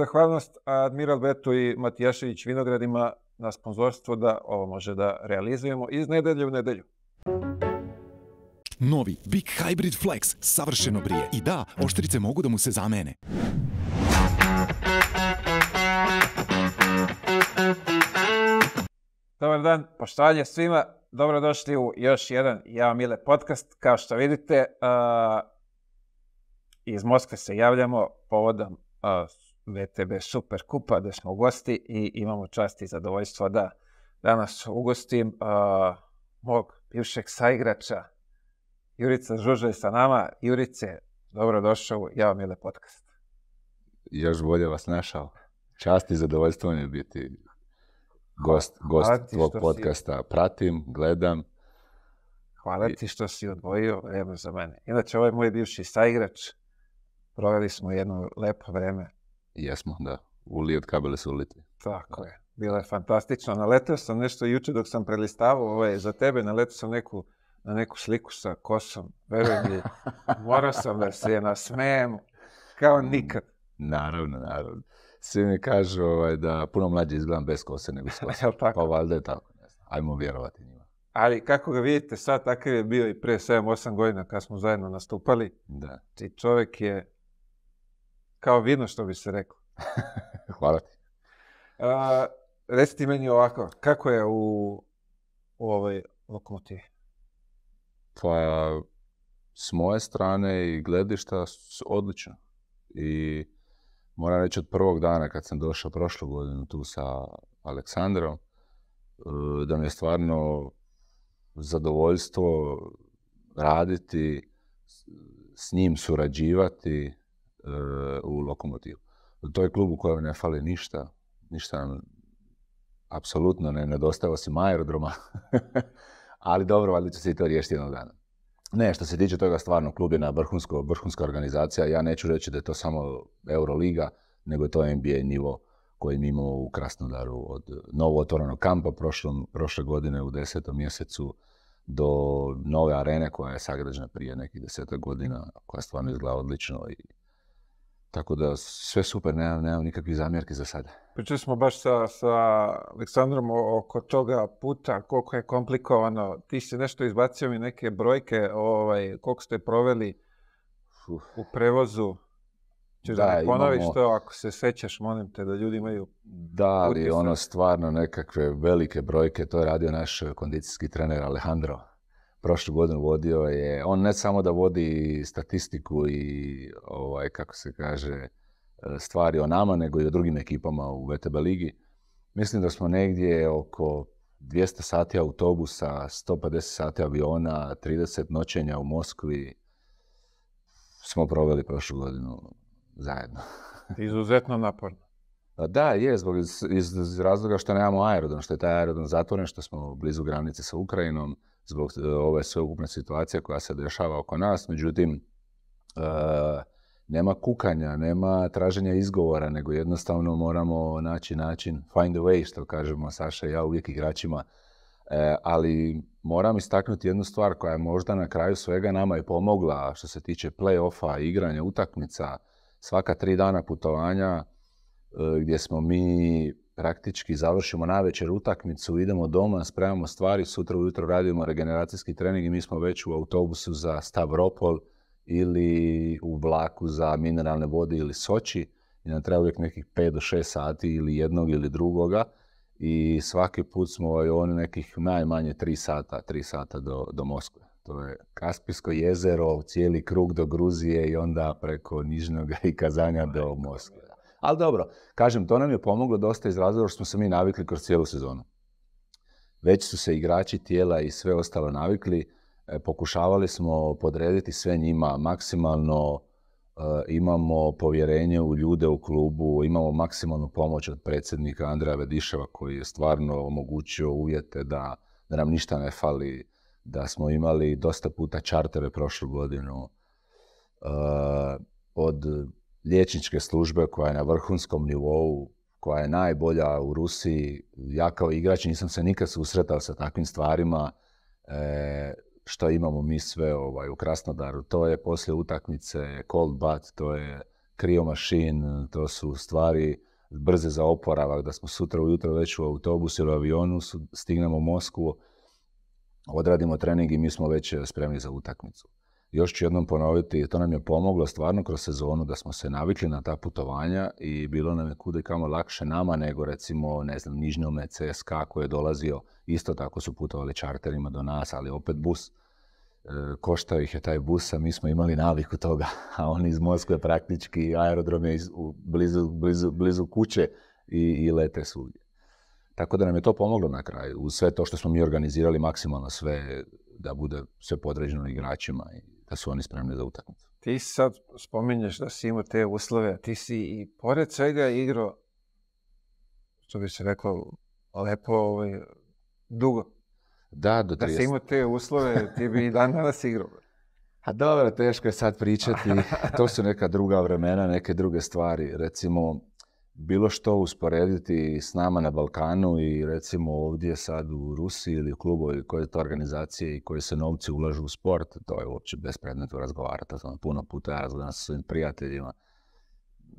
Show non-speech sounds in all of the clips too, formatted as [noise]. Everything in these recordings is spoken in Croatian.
zahvalnost Admiral Betu i Matijašević Vinogradima na sponzorstvo da ovo može da realizujemo iz nedelje u nedelju. Novi Big Hybrid Flex savršeno brije. I da, oštrice mogu da mu se zamene. Dobar dan, poštovanje svima. Dobrodošli u još jedan Ja Mile podcast. Kao što vidite, iz Moskve se javljamo povodom VTB Super Kupa, da smo gosti i imamo čast i zadovoljstvo da danas ugostim mog bivšeg saigrača Jurica Žuža sa nama. Jurice, dobrodošao vam vam je podcast. Još bolje vas našao. Čast i zadovoljstvo mi je biti gost, gost podcasta. Pratim, gledam. Hvala ti što si odvojio vreme za mene. Inače, ovo je moj bivši saigrač. Proveli smo jedno lepo vreme Jesmo, da. Uli od kabele su uliti. Tako je. Bila je fantastično. Naletio sam nešto jučer dok sam prelistavao ovaj, za tebe, naletio sam neku, na neku sliku sa kosom. Verujem mi, [laughs] morao sam da se nasmejem kao mm, nikad. Naravno, naravno. Svi mi kažu ovaj, da puno mlađe izgledam bez kose nego s [laughs] pa valjda je tako. Ajmo vjerovati njima. Ali kako ga vidite sad, takav je bio i prije 7-8 godina kad smo zajedno nastupali. Da. Znači, čovjek je kao vidno što bi se reklo. [laughs] Hvala ti. ti meni ovako, kako je u, ovoj lokomotivi? Pa, s moje strane i gledišta su odlično. I moram reći od prvog dana kad sam došao prošlu godinu tu sa Aleksandrom, e, da mi je stvarno zadovoljstvo raditi, s njim surađivati, u Lokomotivu. To je klub u kojem ne fali ništa, ništa nam apsolutno ne nedostaje osim aerodroma, [laughs] ali dobro, valjda će se i to riješiti jednog dana. Ne, što se tiče toga, stvarno, klub je na vrhunsko, vrhunska organizacija. Ja neću reći da je to samo Euroliga, nego je to NBA nivo koji mi imamo u Krasnodaru od novo otvorenog kampa prošlom, prošle godine u desetom mjesecu do nove arene koja je sagrađena prije nekih deseta godina, koja stvarno izgleda odlično i tako da sve super, nemam, nemam nikakvih zamjerki za sada. Pričali smo baš sa, Aleksandrom oko toga puta, koliko je komplikovano. Ti si nešto izbacio mi neke brojke, ovaj, koliko ste proveli u prevozu. Češ da, ponoviš to ako se sećaš, molim te, da ljudi imaju Da, ali ono stvarno nekakve velike brojke, to je radio naš kondicijski trener Alejandro prošlu godinu vodio je, on ne samo da vodi statistiku i ovaj, kako se kaže, e, stvari o nama, nego i o drugim ekipama u VTB ligi. Mislim da smo negdje oko 200 sati autobusa, 150 sati aviona, 30 noćenja u Moskvi smo proveli prošlu godinu zajedno. [laughs] Izuzetno naporno. Pa da, je, zbog iz, razloga što nemamo aerodrom, što je taj aerodrom zatvoren, što smo blizu granice sa Ukrajinom zbog e, ove sveukupne situacije koja se dešava oko nas. Međutim, e, nema kukanja, nema traženja izgovora, nego jednostavno moramo naći način, find a way, što kažemo Saša i ja uvijek igračima. E, ali moram istaknuti jednu stvar koja je možda na kraju svega nama i pomogla što se tiče play-offa, igranja, utakmica, svaka tri dana putovanja gdje smo mi praktički završimo navečer utakmicu, idemo doma, spremamo stvari, sutra ujutro radimo regeneracijski trening i mi smo već u autobusu za Stavropol ili u vlaku za mineralne vode ili Soči i nam treba uvijek nekih 5 do 6 sati ili jednog ili drugoga i svaki put smo ovaj, oni nekih najmanje 3 sata, 3 sata do, do Moskve. To je Kaspijsko jezero, cijeli krug do Gruzije i onda preko Nižnoga i Kazanja do Moskve. Ali dobro, kažem, to nam je pomoglo dosta iz razloga što smo se mi navikli kroz cijelu sezonu. Već su se igrači tijela i sve ostalo navikli. E, pokušavali smo podrediti sve njima maksimalno e, imamo povjerenje u ljude u klubu, imamo maksimalnu pomoć od predsjednika Andreja Vediševa koji je stvarno omogućio uvjete da, nam ništa ne fali, da smo imali dosta puta čartere prošlu godinu. E, od liječničke službe koja je na vrhunskom nivou, koja je najbolja u Rusiji. Ja kao igrač nisam se nikad susretao sa takvim stvarima e, što imamo mi sve ovaj, u Krasnodaru. To je poslije utakmice cold bat, to je krio mašin, to su stvari brze za oporavak, da smo sutra ujutro već u autobusu ili avionu, stignemo u Moskvu, odradimo trening i mi smo već e, spremni za utakmicu još ću jednom ponoviti, to nam je pomoglo stvarno kroz sezonu da smo se navikli na ta putovanja i bilo nam je kude kamo lakše nama nego recimo, ne znam, Nižnjome CSK koji je dolazio, isto tako su putovali čarterima do nas, ali opet bus. E, koštao ih je taj bus, a mi smo imali naviku toga, [laughs] a on iz Moskve praktički, aerodrom je blizu, kuće i, i lete svugdje. Tako da nam je to pomoglo na kraju, uz sve to što smo mi organizirali maksimalno sve da bude sve podređeno igračima kad su oni spremni za utakmicu. Ti sad spominješ da si imao te uslove, ti si i pored svega igrao, što bi se rekao, lepo, ovaj, dugo. Da, do 30. Da si imao te uslove, ti bi i dan danas igrao. [laughs] A dobro, teško je sad pričati, [laughs] to su neka druga vremena, neke druge stvari. Recimo, bilo što usporediti s nama na Balkanu i recimo ovdje sad u Rusiji ili u klubu ili koje to organizacije i koje se novci ulažu u sport, to je uopće bespredmetno razgovarati. sam puno puta ja razgovaram sa svojim prijateljima.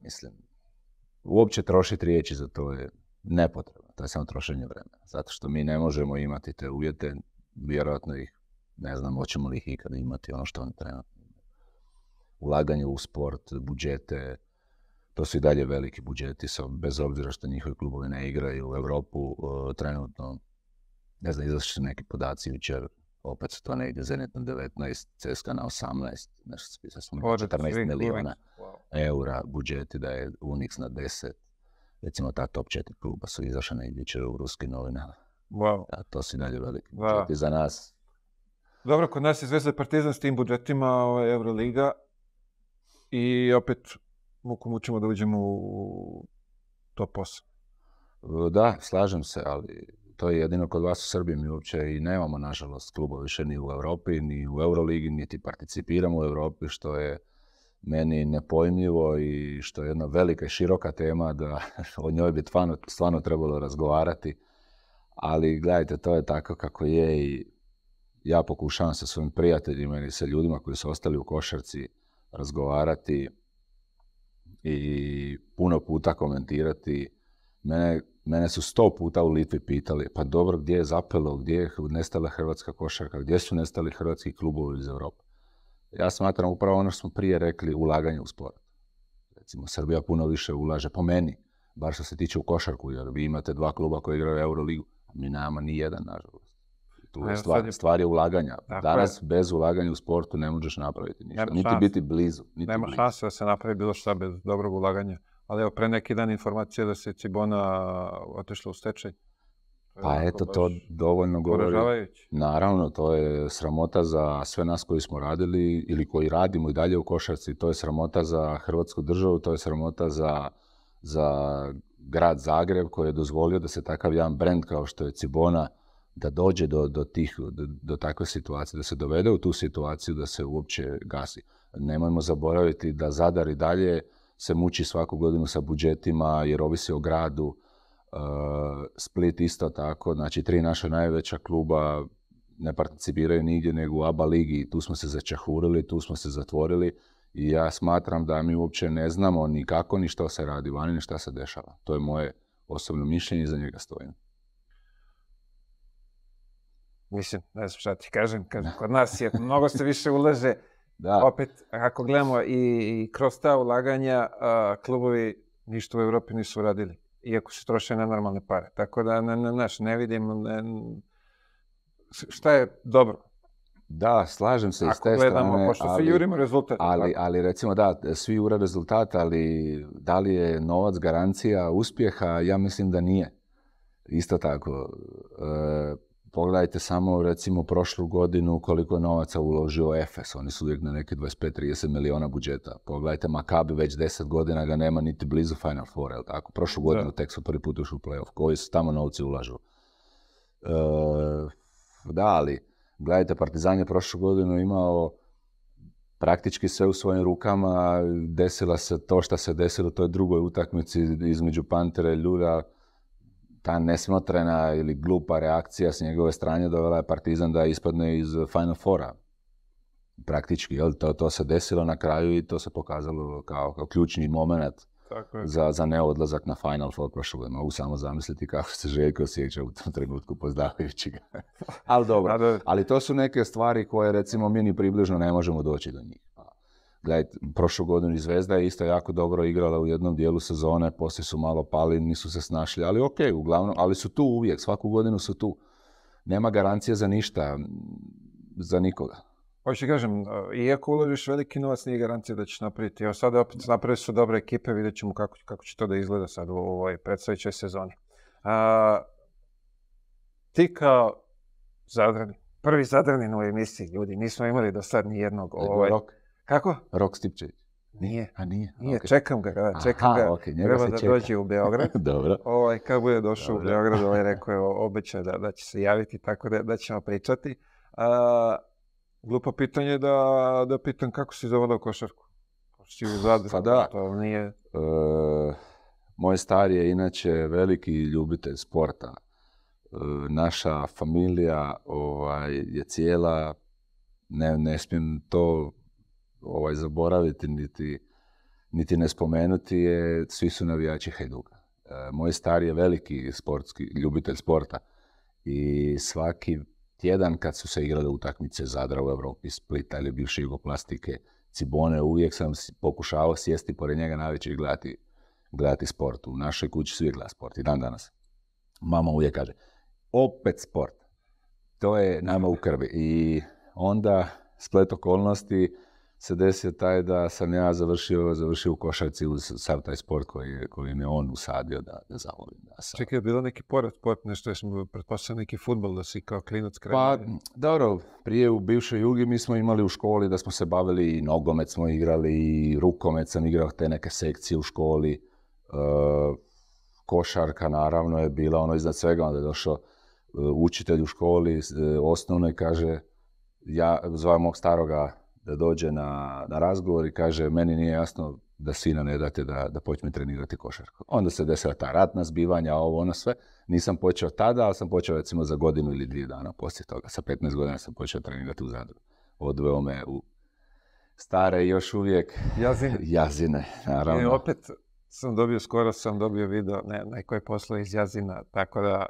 Mislim, uopće trošiti riječi za to je nepotrebno. To je samo trošenje vremena. Zato što mi ne možemo imati te uvjete, vjerojatno ih ne znam, hoćemo li ih ikada imati, ono što oni trenutno Ulaganje u sport, budžete, to su i dalje veliki budžeti, bez obzira što njihovi klubovi ne igraju u Europu, trenutno, ne znam, izašli su neki podaci jučer, opet to negdje, Zenit na 19, CSKA na 18, nešto pisao, sam, 14 milijuna eura budžeti, da je Unix na 10, recimo ta top 4 kluba su izašli negdje će u Ruski novine. Wow. A to su i dalje veliki budžeti za nas. Dobro, kod nas je Zvezda Partizan s tim budžetima, Euroliga, i opet muku mučimo da uđemo u to posao. E, da, slažem se, ali to je jedino kod vas u Srbiji. Mi uopće i nemamo, nažalost, kluba više ni u Europi, ni u Euroligi, niti participiramo u Europi, što je meni nepojmljivo i što je jedna velika i široka tema da [laughs] o njoj bi stvarno, trebalo razgovarati. Ali gledajte, to je tako kako je i ja pokušavam sa svojim prijateljima ili sa ljudima koji su ostali u košarci razgovarati i puno puta komentirati. Mene, su sto puta u Litvi pitali, pa dobro, gdje je zapelo, gdje je nestala hrvatska košarka, gdje su nestali hrvatski klubovi iz Europe. Ja smatram upravo ono što smo prije rekli, ulaganje u sport. Recimo, Srbija puno više ulaže po meni, bar što se tiče u košarku, jer vi imate dva kluba koji igraju Euroligu, a mi nama ni jedan, nažalost. Tu je stvar, je... ulaganja. Danas bez ulaganja u sportu ne možeš napraviti ništa. Niti biti blizu. Niti nema šanse da se napravi bilo šta bez dobrog ulaganja. Ali evo, pre neki dan informacija da se Cibona otišla u stečaj. Pa eto, to dovoljno govori. Naravno, to je sramota za sve nas koji smo radili ili koji radimo i dalje u košarci. To je sramota za Hrvatsku državu, to je sramota za, za grad Zagreb koji je dozvolio da se takav jedan brend kao što je Cibona da dođe do, do, tih, do, takve situacije, da se dovede u tu situaciju da se uopće gasi. Nemojmo zaboraviti da Zadar i dalje se muči svaku godinu sa budžetima jer ovisi o gradu. E, Split isto tako, znači tri naša najveća kluba ne participiraju nigdje nego u ABA ligi. Tu smo se začahurili, tu smo se zatvorili i ja smatram da mi uopće ne znamo ni kako, ni što se radi vani, ni šta se dešava. To je moje osobno mišljenje i za njega stojim. Mislim, ne znam šta ti kažem, kod nas je, mnogo se više ulaže. [laughs] Da. Opet, ako gledamo i, kroz ta ulaganja, klubovi ništa u Europi nisu radili. Iako se troše nenormalne pare. Tako da, ne, ne, naš, ne vidim šta je dobro. Da, slažem se i s te ali, rezultat. Ali, recimo da, svi ura rezultat, ali da li je novac garancija uspjeha? Ja mislim da nije. Isto tako. E, pogledajte samo recimo prošlu godinu koliko je novaca uložio Efes, oni su uvijek na neke 25-30 miliona budžeta. Pogledajte Makabi, već 10 godina ga nema niti blizu Final Four, jel tako? Prošlu godinu tek su prvi put ušli u play-off. koji su tamo novci ulažu. E, da, ali gledajte, Partizan je prošlu godinu imao praktički sve u svojim rukama, desila se to što se desilo u toj drugoj utakmici između Pantera i Ljulja, ta nesmotrena ili glupa reakcija s njegove strane dovela je Partizan da ispadne iz Final Fora. Praktički, jel, to, to se desilo na kraju i to se pokazalo kao, ključni moment Tako za, za neodlazak na Final Four prošle Mogu samo zamisliti kako se Željko osjeća u tom trenutku pozdravljajući ga. [laughs] ali dobro, ali to su neke stvari koje recimo mi ni približno ne možemo doći do njih. Gledajte, prošlu godinu i Zvezda je isto jako dobro igrala u jednom dijelu sezone, poslije su malo pali, nisu se snašli, ali ok, uglavnom, ali su tu uvijek, svaku godinu su tu. Nema garancije za ništa, za nikoga. Hoće kažem, e, iako uložiš veliki novac, nije garancija da ćeš napraviti. Evo sad opet napravili su dobre ekipe, vidjet ćemo kako, kako će to da izgleda sad u ovoj predstojećoj sezoni. ti kao Zadrani, prvi Zadranin u emisiji, ljudi, nismo imali do sad ni jednog ovaj, rok. Kako? Rok Stipčević. Nije. A nije? Nije, čekam ga, čekam ga. Treba da dođe u Beograd. [laughs] Dobro. Ovaj, kad bude došao u Beograd, ovaj [laughs] rekao je obećao da, da će se javiti, tako da, da ćemo pričati. A, glupo pitanje da, da pitam kako si zavodao košarku. u pa da. To nije... E, moj stari je inače veliki ljubitelj sporta. E, naša familija ovaj, je cijela, ne, ne smijem to ovaj, zaboraviti niti, niti ne spomenuti je svi su navijači Hajduka. E, moj star je veliki sportski, ljubitelj sporta i svaki tjedan kad su se igrale utakmice Zadra u Europi, Splita ili bivše Jugoplastike, Cibone, uvijek sam pokušavao sjesti pored njega navečer i gledati, sport. U našoj kući svi gleda sport i dan danas. Mama uvijek kaže, opet sport. To je nama u krvi. I onda splet okolnosti, se desio taj da sam ja završio, završio u košarci uz sav taj sport koji, je, me on usadio da, da zavolim. Da Čekaj, je bilo neki porad, sport, nešto je pretpostavljeno neki futbol da si kao klinac krenuo? Pa, dobro, prije u bivšoj Jugi mi smo imali u školi da smo se bavili i nogomet smo igrali i rukomet sam igrao te neke sekcije u školi. E, košarka naravno je bila ono iznad svega, onda je došao e, učitelj u školi osnovno e, osnovnoj kaže, ja zovem mog staroga da dođe na, na razgovor i kaže meni nije jasno da sina ne date da, da počne trenirati košarku. Onda se desila ta ratna zbivanja, ovo ono sve. Nisam počeo tada, ali sam počeo recimo za godinu ili dvije dana poslije toga. Sa 15 godina sam počeo trenirati u Zadru. Odveo me u stare još uvijek jazine. [laughs] jazine I e, opet sam dobio, skoro sam dobio video, ne, neko je poslao iz jazina, tako da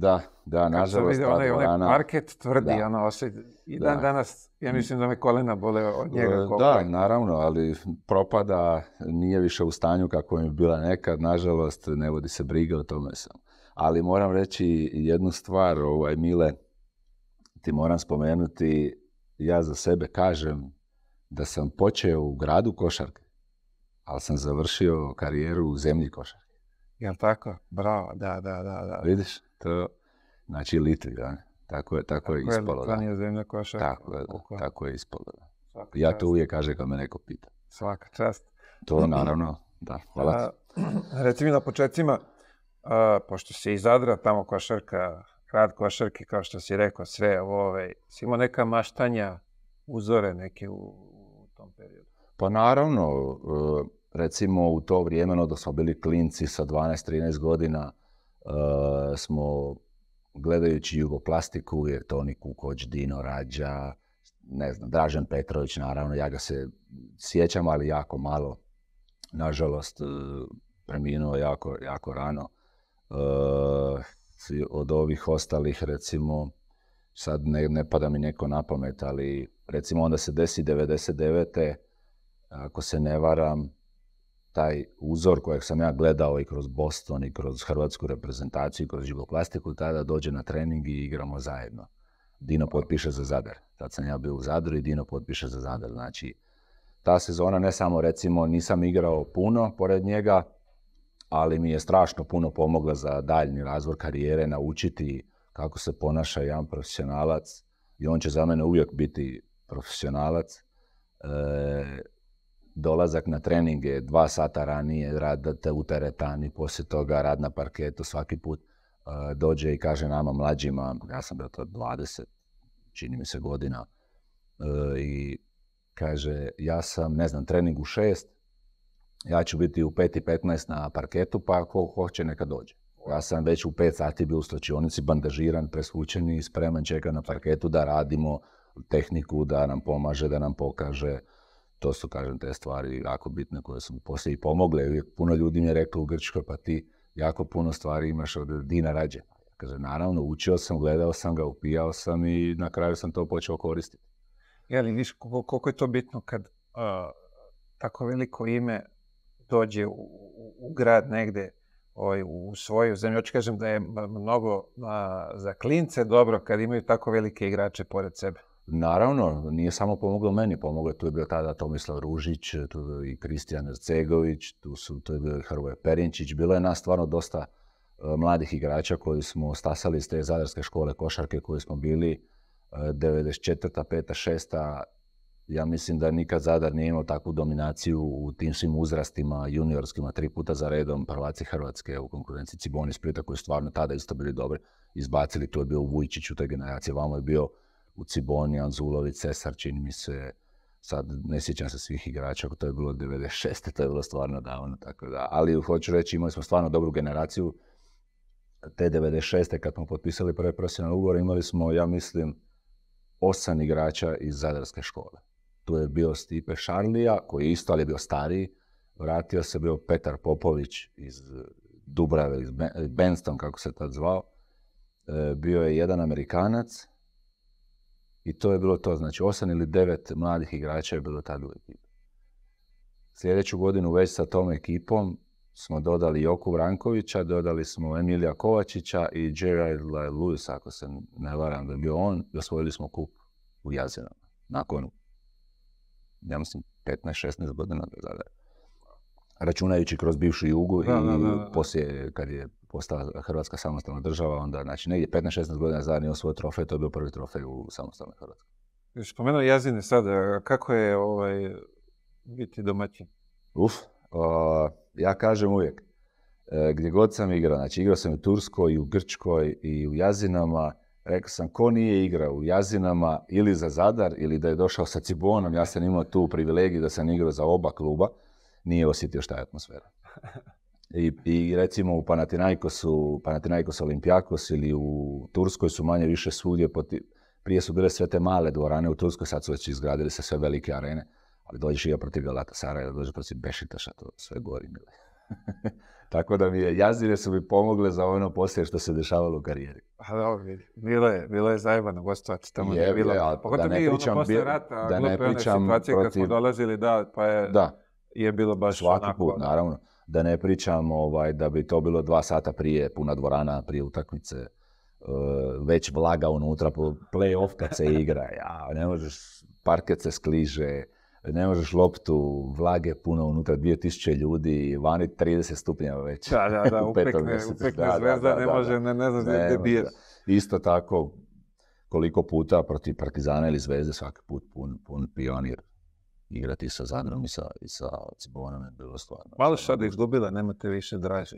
da, da, nažalost, ta onaj parket tvrdi, ono, i dan danas, ja mislim da me kolena bole od njega. E, da, naravno, ali propada, nije više u stanju kako je bila nekad, nažalost, ne vodi se briga o tome sam. Ali moram reći jednu stvar, ovaj, Mile, ti moram spomenuti, ja za sebe kažem da sam počeo u gradu košarke, ali sam završio karijeru u zemlji košarke. Jel tako? Bravo, da, da, da. da. Vidiš? To, znači Litvi, tako je, tako je ispalo. Tako je zemlja koja Tako je, tako je ispalo. da. ja to uvijek kažem kad me neko pita. Svaka čast. To [clears throat] naravno, da, hvala. ti. [clears throat] reci na početcima, pošto si iz Zadra, tamo košarka, grad košarke, kao što si rekao, sve ovo, ove, ovaj, si imao neka maštanja, uzore neke u, tom periodu? Pa naravno, e, recimo u to vrijeme, odnosno da smo bili klinci sa 12-13 godina, Eh, smo gledajući jugoplastiku, jer Toni Kukoć, Dino Rađa, ne znam, Dražen Petrović, naravno, ja ga se sjećam, ali jako malo. Nažalost, eh, preminuo jako, jako rano. Eh, od ovih ostalih, recimo, sad ne, ne pada mi neko na pamet, ali recimo onda se desi 99. Ako se ne varam, taj uzor kojeg sam ja gledao i kroz Boston i kroz hrvatsku reprezentaciju i kroz živoplastiku, tada dođe na trening i igramo zajedno. Dino potpiše za Zadar. Tad sam ja bio u Zadru i Dino potpiše za Zadar. Znači, ta sezona ne samo recimo nisam igrao puno pored njega, ali mi je strašno puno pomogla za daljni razvor karijere, naučiti kako se ponaša jedan profesionalac i on će za mene uvijek biti profesionalac. E, dolazak na treninge, dva sata ranije, rad u teretani, poslije toga rad na parketu, svaki put eh, dođe i kaže nama mlađima, ja sam bio to 20, čini mi se godina, eh, i kaže ja sam, ne znam, trening u šest, ja ću biti u 15 na parketu, pa ko hoće neka dođe. Ja sam već u 5 sati bio u stočionici, bandažiran, presvučen i spreman čeka na parketu da radimo tehniku, da nam pomaže, da nam pokaže to su, kažem, te stvari jako bitne koje su mi poslije i pomogle. Puno ljudi mi je rekao u Grčkoj, pa ti jako puno stvari imaš od Dina Rađe. Kaže, naravno, učio sam, gledao sam ga, upijao sam i na kraju sam to počeo koristiti. Jeli, viš koliko je to bitno kad tako veliko ime dođe u, grad negde, ovaj, u svoju zemlju. Oči kažem da je mnogo za klince dobro kad imaju tako velike igrače pored sebe. Naravno, nije samo pomoglo meni, pomoglo je, tu je bio tada Tomislav Ružić, tu je bio i Kristijan Zcegović, tu, su, tu je bio i Hrvoje Perinčić, bilo je nas stvarno dosta e, mladih igrača koji smo stasali iz te zadarske škole košarke koji smo bili 94. 5. 6. Ja mislim da nikad Zadar nije imao takvu dominaciju u tim svim uzrastima, juniorskima, tri puta za redom, prvaci Hrvatske u konkurenciji Ciboni Splita koji su stvarno tada isto bili dobri, izbacili, tu je bio Vujčić u toj generaciji, vamo je bio u Ciboni, Anzulovi, Cesar, čini mi se, sad ne sjećam se svih igrača, to je bilo 96. to je bilo stvarno davno, tako da, ali hoću reći imali smo stvarno dobru generaciju, te 96. kad smo potpisali prve profesionalne ugovore imali smo, ja mislim, osam igrača iz Zadarske škole. Tu je bio Stipe Šarlija, koji je isto, ali je bio stariji. Vratio se bio Petar Popović iz Dubrave, iz Benston, kako se tad zvao. E, bio je jedan Amerikanac, i to je bilo to. Znači, osam ili devet mladih igrača je bilo tad u ekipi. Sljedeću godinu već sa tom ekipom smo dodali Joku Vrankovića, dodali smo Emilija Kovačića i Gerard Lewis, ako se ne varam da je bio on, osvojili smo kup u Jazinama. Nakon, ja mislim, 15-16 godina da Računajući kroz bivšu jugu i poslije kad je postala Hrvatska samostalna država, onda znači negdje 15-16 godina zadnje svoj trofej, to je bio prvi trofej u samostalnoj Hrvatskoj. Spomenuo Jazine sada, kako je ovaj, biti domaćin? Uf, ja kažem uvijek, e, gdje god sam igrao, znači igrao sam u Turskoj, i u Grčkoj, i u Jazinama, rekao sam ko nije igrao u Jazinama ili za Zadar ili da je došao sa Cibonom, ja sam imao tu privilegiju da sam igrao za oba kluba, nije osjetio šta je atmosfera. [laughs] I, recimo u Panathinaikosu, Panathinaikos Olimpijakos ili u Turskoj su manje više svugdje, poti... prije su bile sve te male dvorane u Turskoj, sad su već izgradili se sve velike arene, ali dođeš i ja protiv Galatasara Sarajeva, dođeš protiv Bešitaša, to sve gori. mi [laughs] Tako da mi je, jazire su mi pomogle za ono poslije što se dešavalo u karijeri. A dobro, bilo je, bilo je zajebano gostovati tamo je, je bilo. Ja, Pogotovo mi ono rata, da ne pričam situacije protiv... kad smo dolazili, da, pa je, da. je bilo baš Svaki onako... put, naravno. Da ne pričam ovaj, da bi to bilo dva sata prije, puna dvorana, prije utakmice, e, već vlaga unutra, play-off kad se igra, [laughs] ja, ne možeš, parket se skliže, ne možeš loptu, vlage puno unutra, 2000 ljudi, vani 30 stupnjeva već. Da, da, [laughs] upekne, zvezda, ne može, ne, ne gdje Isto tako, koliko puta protiv Partizana ili Zvezde svaki put pun, pun pionir igrati sa Zadrom i sa, i Cibonom je bilo stvarno. Malo je izgubila, nemate više draže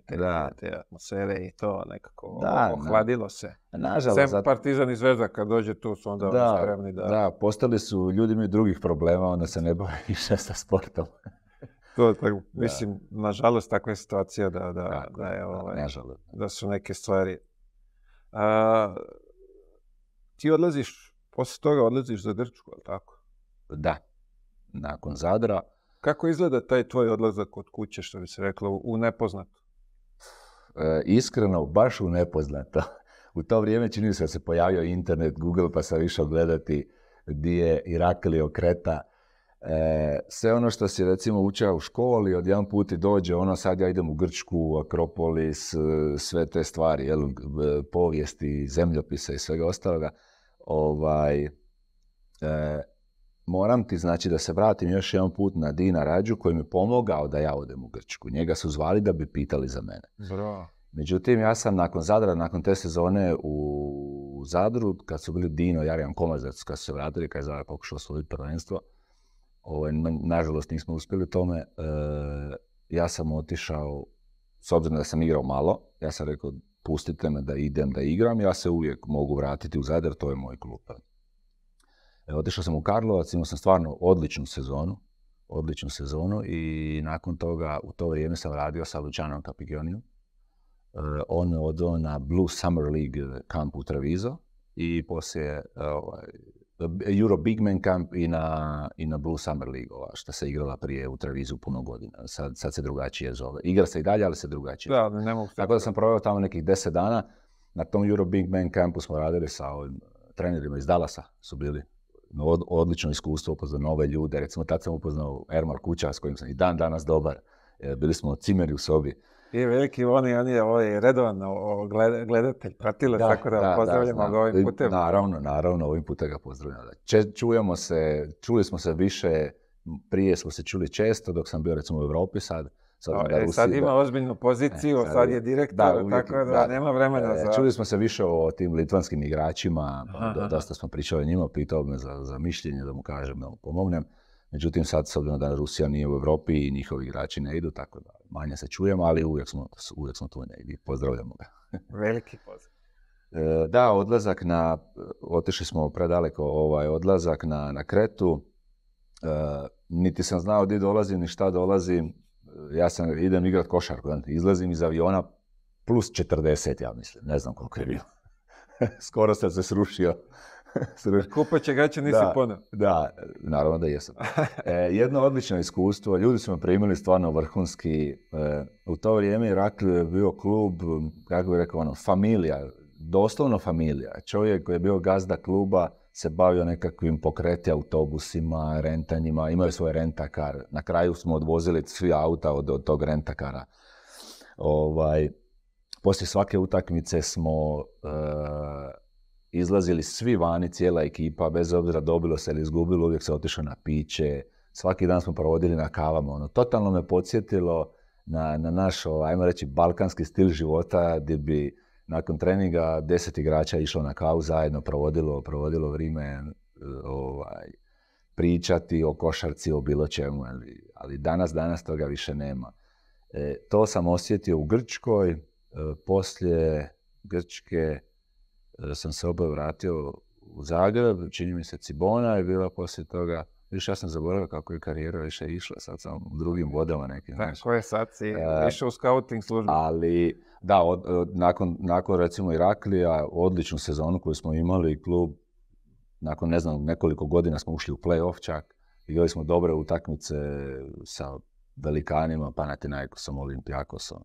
te, atmosfere i to nekako ohladilo se. Nažalost. Sem Partizan i Zvezda kad dođe tu su onda da, spremni da... Da, postali su ljudi imaju drugih problema, onda se ne bave [laughs] više sa sportom. [laughs] to, tako, mislim, nažalost takva je situacija da, da, je, ovaj- da su neke stvari. ti odlaziš, posle toga odlaziš za Grčku, ali tako? Da, nakon Zadra. Kako izgleda taj tvoj odlazak od kuće, što bi se reklo, u nepoznato? E, iskreno, baš u nepoznato. [laughs] U to vrijeme čini se da se pojavio internet, Google, pa sam išao gledati di je Iraklio okreta. E, sve ono što si recimo učio u školi, od jedan put dođe, ono sad ja idem u Grčku, Akropolis, e, sve te stvari, povijesti, zemljopisa i svega ostaloga. Ovaj, moram ti znači da se vratim još jedan put na Dina Rađu koji mi je pomogao da ja odem u Grčku. Njega su zvali da bi pitali za mene. Bravo. Međutim, ja sam nakon Zadra, nakon te sezone u Zadru, kad su bili Dino, Jarijan Komazac, kad su se vratili, kad je Zadar pokušao svoje prvenstvo, ovaj, nažalost nismo uspjeli tome, e, ja sam otišao, s obzirom da sam igrao malo, ja sam rekao, pustite me da idem da igram, ja se uvijek mogu vratiti u Zadar, to je moj klub. Otišao sam u Karlovac, imao sam stvarno odličnu sezonu, odličnu sezonu i nakon toga u to vrijeme sam radio sa Lučanom Capigionijom. E, on je odao na Blue Summer League kamp u Treviso i poslije e, ovaj, Euro Big Man Camp i na, Blue Summer League, ova što se igrala prije u Trevizu puno godina. Sad, se drugačije zove. Igra se i dalje, ali se drugačije da, ne mogu Tako da sam proveo tamo nekih deset dana. Na tom Euro Big Man Campu smo radili sa ovim e, trenerima iz Dalasa, su bili odlično iskustvo, upoznao nove ljude. Recimo, tad sam upoznao Ermar Kuća, s kojim sam i dan danas dobar. E, bili smo cimeri u sobi. I veliki, on je, on je redovan gledatelj, pratile, tako da, pozdravljamo ga ovim putem. Naravno, naravno, ovim putem ga pozdravljamo. čujemo se, čuli smo se više, prije smo se čuli često dok sam bio recimo u Europi sad, E, sad, ima ozbiljnu poziciju, e, sad, je direktor, tako da, nema vremena e, za... Čuli smo se više o tim litvanskim igračima, dosta smo pričali o njima, pitao me za, mišljenje, da mu kažem, da mu pomognem. Međutim, sad, s obzirom da Rusija nije u Europi i njihovi igrači ne idu, tako da manje se čujemo, ali uvijek smo, tu negdje. Pozdravljamo ga. [laughs] Veliki pozdrav. Da, odlazak na, otišli smo predaleko, ovaj odlazak na, na Kretu, niti sam znao gdje dolazim, ni šta dolazim, ja sam, idem igrat košarku, izlazim iz aviona plus 40, ja mislim, ne znam koliko je bilo. [laughs] Skoro sam se srušio. [laughs] Kupat će gaće nisi ponio. Da, naravno da jesam. [laughs] E, jedno odlično iskustvo, ljudi su me primili stvarno vrhunski. E, u to vrijeme Raklju je bio klub, kako bih rekao, ono, familija, doslovno familija. Čovjek koji je bio gazda kluba, se bavio nekakvim pokreti autobusima, rentanjima, imaju svoj rentakar. Na kraju smo odvozili svi auta od, tog rentakara. Ovaj, poslije svake utakmice smo eh, izlazili svi vani, cijela ekipa, bez obzira dobilo se ili izgubilo, uvijek se otišao na piće. Svaki dan smo provodili na kavama. Ono. totalno me podsjetilo na, na naš, ovaj, ajmo reći, balkanski stil života gdje bi nakon treninga deset igrača išlo na kavu zajedno, provodilo, provodilo vrijeme e, ovaj, pričati o košarci, o bilo čemu, ali, ali danas, danas toga više nema. E, to sam osjetio u Grčkoj, e, poslije Grčke e, sam se obavratio vratio u Zagreb, čini mi se Cibona je bila poslije toga, Više ja sam zaboravio kako je karijera više išla, sad sam u drugim vodama nekim. Da, koje sad si e, više u scouting službi. Ali, da, nakon, recimo Iraklija, odličnu sezonu koju smo imali, klub, nakon ne znam, nekoliko godina smo ušli u play-off čak. Igrali smo dobre utakmice sa velikanima, Panathinaikosom, Olimpijakosom.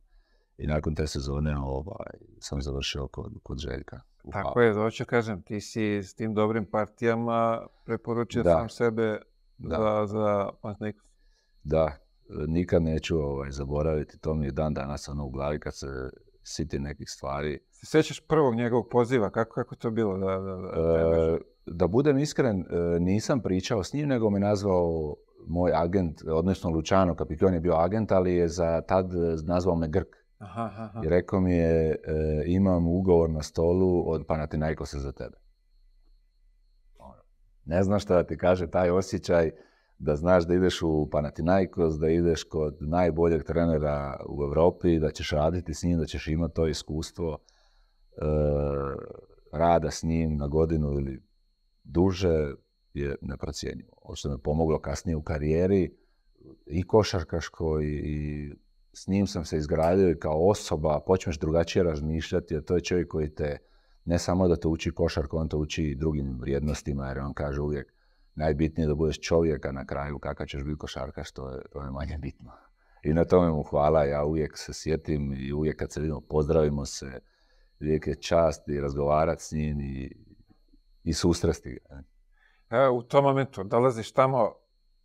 I nakon te sezone ovaj, sam završio kod, kod Željka. Tako je, hoću kažem, ti si s tim dobrim partijama preporučio sam sebe da. za, Da, nikad neću ovaj, zaboraviti, to mi je dan danas ono u glavi kad se siti nekih stvari. Se sjećaš prvog njegovog poziva, kako, kako to bilo? Da, e, budem iskren, e, nisam pričao s njim, nego me nazvao moj agent, odnosno Lučano Kapitljon je bio agent, ali je za tad e, nazvao me Grk. I rekao mi je, imam ugovor na stolu od pa se za tebe. Ne znam šta da ti kaže taj osjećaj da znaš da ideš u Panathinaikos, da ideš kod najboljeg trenera u Europi, da ćeš raditi s njim, da ćeš imati to iskustvo e, rada s njim na godinu ili duže je neprocijenjivo. Ovo što me pomoglo kasnije u karijeri i košarkaško i, i s njim sam se izgradio i kao osoba počneš drugačije razmišljati, jer to je čovjek koji te ne samo da te uči košarku, on te uči i drugim vrijednostima, jer on kaže uvijek najbitnije je da budeš čovjeka na kraju, kakav ćeš biti košarka što je, to manje bitno. I na tome mu hvala, ja uvijek se sjetim i uvijek kad se vidimo pozdravimo se, uvijek je čast i razgovarati s njim i, i sustrasti u tom momentu dolaziš tamo,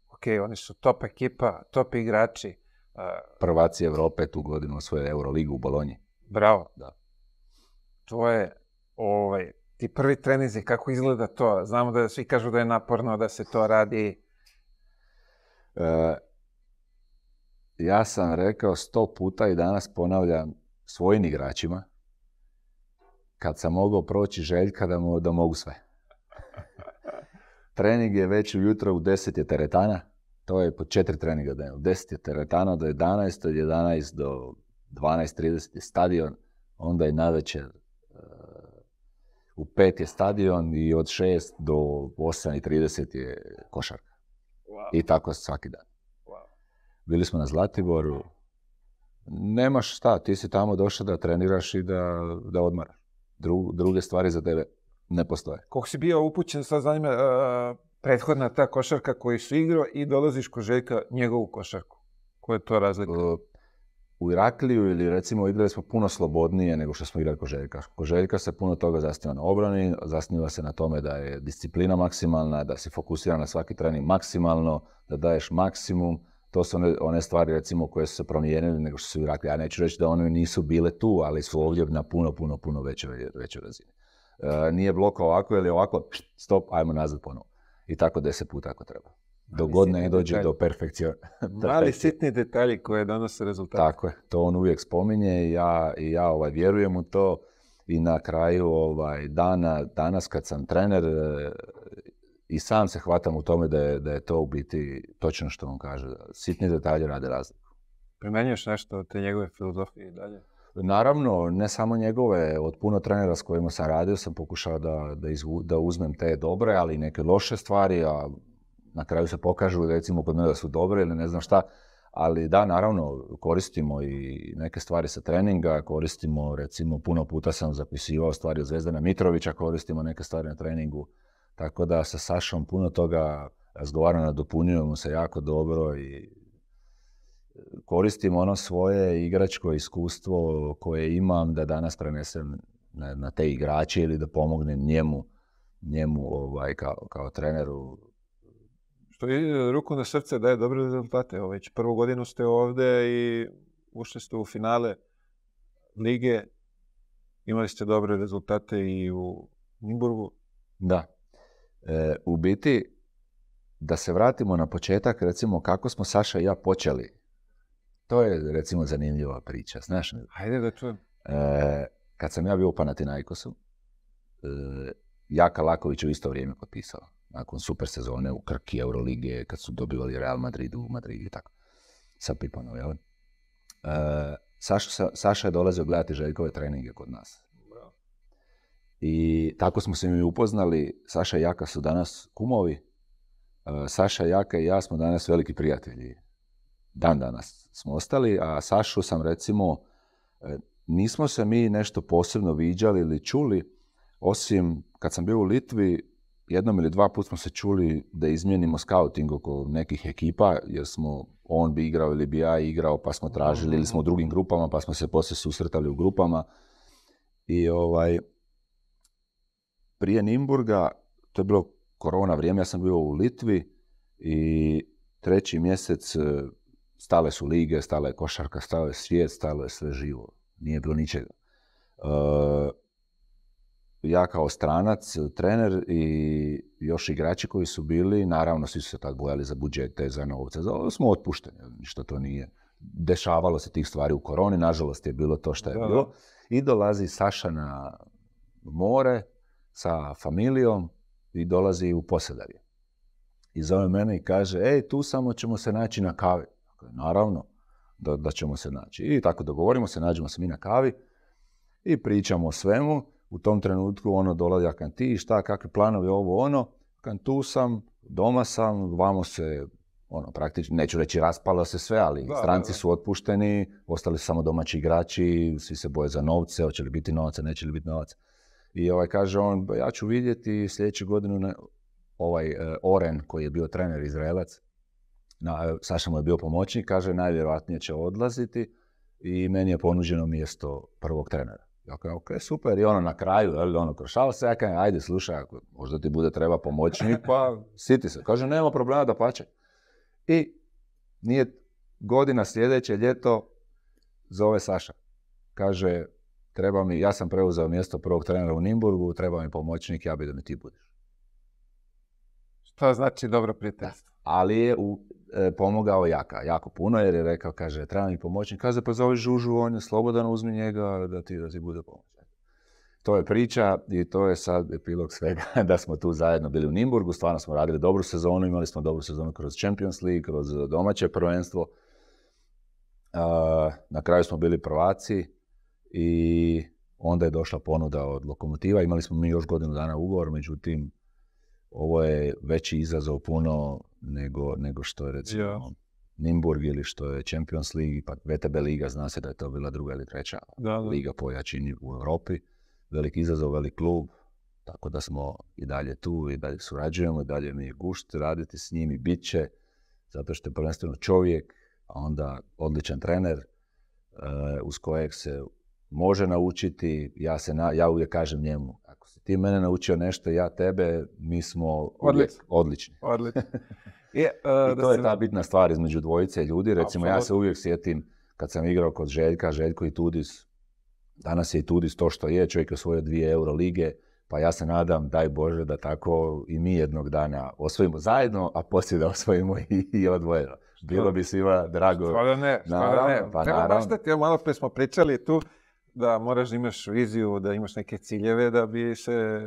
ok, oni su top ekipa, top igrači. Prvaci Evrope tu godinu svoje Euroligu u Bolonji. Bravo. Da. To je ovaj, ti prvi trenizi, kako izgleda to? Znamo da svi kažu da je naporno da se to radi. E, ja sam rekao sto puta i danas ponavljam svojim igračima, kad sam mogao proći željka da, mo, da mogu sve. [laughs] Trening je već ujutro u 10 je teretana, to je po četiri treninga dnevno. 10 je teretana do 11, od 11 do 12.30 je stadion, onda je navečer u pet je stadion i od šest do osam i trideset je košarka. I tako svaki dan. Bili smo na Zlatiboru. Nemaš šta, ti si tamo došao da treniraš i da, da odmaraš. druge stvari za tebe ne postoje. Koliko si bio upućen, sad zanima, prethodna ta košarka koju si igrao i dolaziš ko Željka njegovu košarku. Koja je to razlika? u Irakliju ili recimo igrali smo puno slobodnije nego što smo igrali Koželjka. Koželjka se puno toga zasniva na obrani, zasniva se na tome da je disciplina maksimalna, da si fokusira na svaki trening maksimalno, da daješ maksimum. To su one, stvari recimo koje su se promijenile nego što su u Irakli. Ja neću reći da one nisu bile tu, ali su ovdje na puno, puno, puno većoj razini. E, nije blok ovako ili ovako, stop, ajmo nazad ponovo. I tako deset puta ako treba. Dok god ne dođe do perfekcije. [laughs] Mali sitni detalji koje donose rezultat. Tako je, to on uvijek spominje i ja, i ja ovaj, vjerujem u to. I na kraju ovaj, dana, danas kad sam trener, e, i sam se hvatam u tome da je, da je to u biti točno što on kaže. Sitni detalji rade razliku. Primenjuješ nešto od te njegove filozofije i dalje? Naravno, ne samo njegove. Od puno trenera s kojima sam radio sam pokušao da, da, da uzmem te dobre, ali i neke loše stvari, a na kraju se pokažu, recimo kod mene da su dobre ili ne znam šta, ali da, naravno, koristimo i neke stvari sa treninga, koristimo, recimo, puno puta sam zapisivao stvari od Zvezdana Mitrovića, koristimo neke stvari na treningu, tako da sa Sašom puno toga razgovaramo, nadopunjujemo se jako dobro i koristim ono svoje igračko iskustvo koje imam da danas prenesem na, te igrače ili da pomognem njemu, njemu ovaj, kao treneru pa e, ruku na srce daje dobre rezultate. Evo, već prvu godinu ste ovdje i ušli ste u finale lige. Imali ste dobre rezultate i u Nimburgu. Da. E, u biti, da se vratimo na početak, recimo kako smo Saša i ja počeli. To je recimo zanimljiva priča, znaš? Hajde da čujem. E, kad sam ja bio u Panathinaikosu, Jaka Laković u isto vrijeme potpisao nakon super sezone u Krki Eurolige, kad su dobivali Real Madrid u Madridu i tako. Sa Pipanom, jel? E, Saša, Saša je dolazio gledati Željkove treninge kod nas. I tako smo se mi upoznali. Saša i Jaka su danas kumovi. E, Saša, Jaka i ja smo danas veliki prijatelji. Dan danas smo ostali, a Sašu sam recimo, e, nismo se mi nešto posebno viđali ili čuli, osim kad sam bio u Litvi, jednom ili dva put smo se čuli da izmijenimo scouting oko nekih ekipa, jer smo on bi igrao ili bi ja igrao, pa smo tražili, ili smo u drugim grupama, pa smo se poslije susretali u grupama. I ovaj, prije Nimburga, to je bilo korona vrijeme, ja sam bio u Litvi i treći mjesec e, stale su lige, stala je košarka, stale je svijet, stalo je sve živo. Nije bilo ničega. E, ja kao stranac, eh, trener i još igrači koji su bili, naravno svi su se tad bojali za budžete, za novce, za smo otpušteni, ništa to nije. Dešavalo se tih stvari u koroni, nažalost je bilo to što je bilo. I dolazi Saša na more sa familijom i dolazi u Posedarje. I zove mene i kaže, ej, tu samo ćemo se naći na kavi. Naravno da, da ćemo se naći. I tako dogovorimo se, nađemo se mi na kavi i pričamo o svemu u tom trenutku ono dolazi, kan ti, šta, kakvi planovi, ovo, ono, kan tu sam, doma sam, vamo se, ono, praktično, neću reći raspalo se sve, ali stranci su otpušteni, ostali su samo domaći igrači, svi se boje za novce, hoće li biti novaca, neće li biti novaca. I ovaj kaže on, ja ću vidjeti sljedeću godinu na, ovaj e, Oren koji je bio trener Izraelac, na, Saša mu je bio pomoćnik, kaže najvjerojatnije će odlaziti i meni je ponuđeno mjesto prvog trenera. Ja kao, ok, super, i ono na kraju, jel, ono, krošao se, ja kažem, ajde, slušaj, možda ti bude treba pomoćnik, pa siti se. Kaže, nema problema da pače. I nije godina sljedeće ljeto, zove Saša. Kaže, treba mi, ja sam preuzeo mjesto prvog trenera u Nimburgu, treba mi pomoćnik, ja bi da mi ti budeš. Što znači dobro prijateljstvo ali je e, pomogao Jaka, jako puno, jer je rekao, kaže, treba mi pomoćnik, kaže, pa zove Žužu, on je slobodan, uzmi njega da ti, da ti bude pomoć. To je priča i to je sad epilog svega [laughs] da smo tu zajedno bili u Nimburgu, stvarno smo radili dobru sezonu, imali smo dobru sezonu kroz Champions League, kroz domaće prvenstvo. na kraju smo bili prvaci i onda je došla ponuda od Lokomotiva. Imali smo mi još godinu dana ugovor, međutim ovo je veći izazov puno nego, nego što je recimo Nimburg ili što je Champions League, pa VTB liga, zna se da je to bila druga ili treća liga po jačini u Europi. Velik izazov, velik klub, tako da smo i dalje tu i dalje surađujemo i dalje mi je gušt raditi s njim i bit će, zato što je prvenstveno čovjek, a onda odličan trener uh, uz kojeg se može naučiti. Ja, se ja uvijek kažem njemu, ti mene naučio nešto, ja tebe, mi smo odlični. Odlični. [laughs] E, e, to je ta bitna stvar između dvojice ljudi. Recimo, ja se uvijek sjetim kad sam igrao kod Željka, Željko i Tudis. Danas je i Tudis to što je, čovjek je osvojio dvije euro lige. Pa ja se nadam, daj Bože, da tako i mi jednog dana osvojimo zajedno, a poslije da osvojimo i, i odvojeno. Bilo bi svima drago. ne, stvarno ne. Pa baš da ti, malo prije smo pričali tu, da moraš da imaš viziju, da imaš neke ciljeve da bi se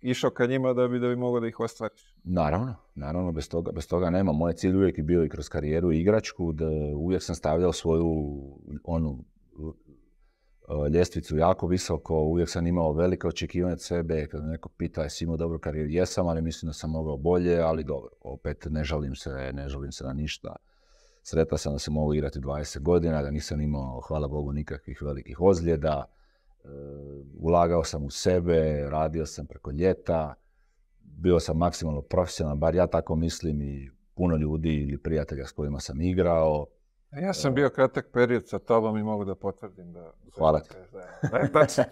išao ka njima da bi, da bi mogao da ih ostvariš. Naravno, naravno, bez toga, nema. Moje cilj uvijek je bio i kroz karijeru igračku, da uvijek sam stavljao svoju onu uh, ljestvicu jako visoko, uvijek sam imao velike očekivanje od sebe, kad me neko pita jesi imao dobru karijeru, jesam, ali mislim da sam mogao bolje, ali dobro, opet ne žalim se, ne žalim se na ništa. Sretao sam da se mogu igrati 20 godina, da nisam imao, hvala Bogu, nikakvih velikih ozljeda. E, ulagao sam u sebe, radio sam preko ljeta, bio sam maksimalno profesionalan, bar ja tako mislim i puno ljudi ili prijatelja s kojima sam igrao. E, ja sam e, bio kratak period sa tobom i mogu da potvrdim da... Hvala ti. Da,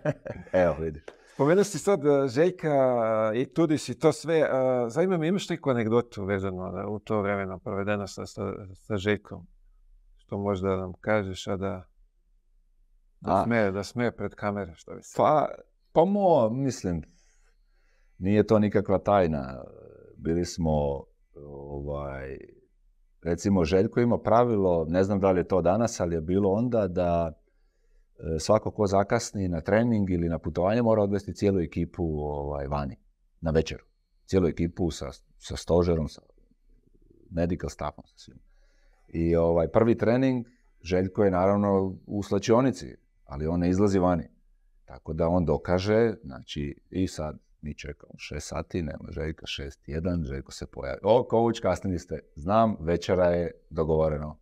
[laughs] Evo, vidiš. Pomenuo si sad e, Željka e, i tudi i to sve. E, zanima me, imaš neku anegdotu vezano u to vremena provedeno sa, sa, Željkom? Što možda nam kažeš, a da, da, sme, da pred kamerom, što bi Pa, pa mo, mislim, nije to nikakva tajna. Bili smo, ovaj, recimo Željko ima pravilo, ne znam da li je to danas, ali je bilo onda da E, svako ko zakasni na trening ili na putovanje mora odvesti cijelu ekipu ovaj, vani, na večeru. Cijelu ekipu sa, stožerom, sa medical staffom, sa svim. I ovaj, prvi trening, Željko je naravno u slačionici, ali on ne izlazi vani. Tako da on dokaže, znači, i sad mi čekamo šest sati, nema Željka, šest, jedan, Željko se pojavi. O, Kovuć, kasnili ste. Znam, večera je dogovoreno.